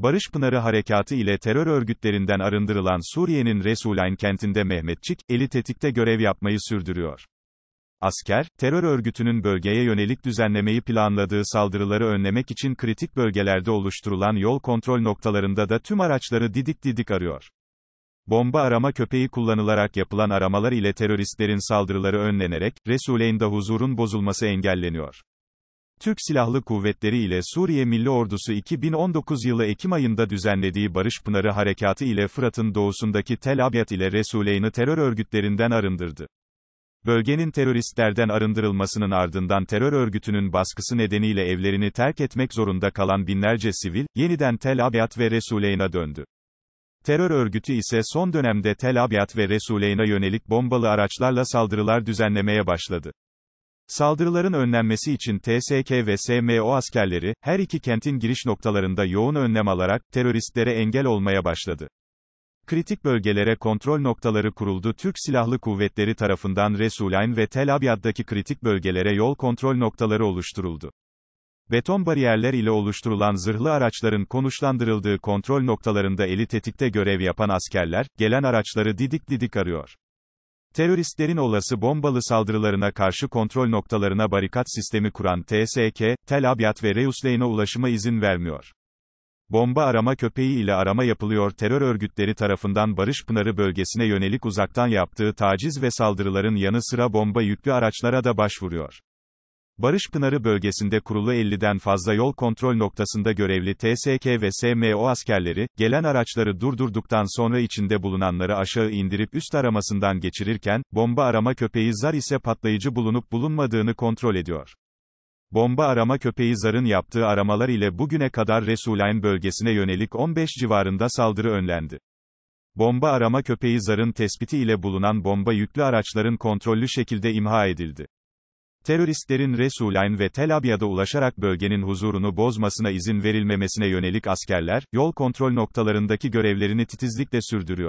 Barış Pınarı Harekatı ile terör örgütlerinden arındırılan Suriye'nin Resulayn kentinde Mehmetçik, eli tetikte görev yapmayı sürdürüyor. Asker, terör örgütünün bölgeye yönelik düzenlemeyi planladığı saldırıları önlemek için kritik bölgelerde oluşturulan yol kontrol noktalarında da tüm araçları didik didik arıyor. Bomba arama köpeği kullanılarak yapılan aramalar ile teröristlerin saldırıları önlenerek, Resuleyn'de huzurun bozulması engelleniyor. Türk Silahlı Kuvvetleri ile Suriye Milli Ordusu 2019 yılı Ekim ayında düzenlediği Barış Pınarı Harekatı ile Fırat'ın doğusundaki Tel Abyad ile Resuleyn'i terör örgütlerinden arındırdı. Bölgenin teröristlerden arındırılmasının ardından terör örgütünün baskısı nedeniyle evlerini terk etmek zorunda kalan binlerce sivil, yeniden Tel Abyad ve Resuleyn'e döndü. Terör örgütü ise son dönemde Tel Abyad ve Resuleyn'e yönelik bombalı araçlarla saldırılar düzenlemeye başladı. Saldırıların önlenmesi için TSK ve SMO askerleri, her iki kentin giriş noktalarında yoğun önlem alarak, teröristlere engel olmaya başladı. Kritik bölgelere kontrol noktaları kuruldu. Türk Silahlı Kuvvetleri tarafından Resulayn ve Tel Abyad'daki kritik bölgelere yol kontrol noktaları oluşturuldu. Beton bariyerler ile oluşturulan zırhlı araçların konuşlandırıldığı kontrol noktalarında eli tetikte görev yapan askerler, gelen araçları didik didik arıyor. Teröristlerin olası bombalı saldırılarına karşı kontrol noktalarına barikat sistemi kuran TSK, Tel Abyad ve Reusleyne ulaşıma izin vermiyor. Bomba arama köpeği ile arama yapılıyor terör örgütleri tarafından Barış Pınarı bölgesine yönelik uzaktan yaptığı taciz ve saldırıların yanı sıra bomba yüklü araçlara da başvuruyor. Barış Pınarı bölgesinde kurulu 50'den fazla yol kontrol noktasında görevli TSK ve SMO askerleri, gelen araçları durdurduktan sonra içinde bulunanları aşağı indirip üst aramasından geçirirken, bomba arama köpeği zar ise patlayıcı bulunup bulunmadığını kontrol ediyor. Bomba arama köpeği zarın yaptığı aramalar ile bugüne kadar Resulayn bölgesine yönelik 15 civarında saldırı önlendi. Bomba arama köpeği zarın tespiti ile bulunan bomba yüklü araçların kontrollü şekilde imha edildi teröristlerin Resulayn ve Tel Abyad'a ulaşarak bölgenin huzurunu bozmasına izin verilmemesine yönelik askerler, yol kontrol noktalarındaki görevlerini titizlikle sürdürüyor.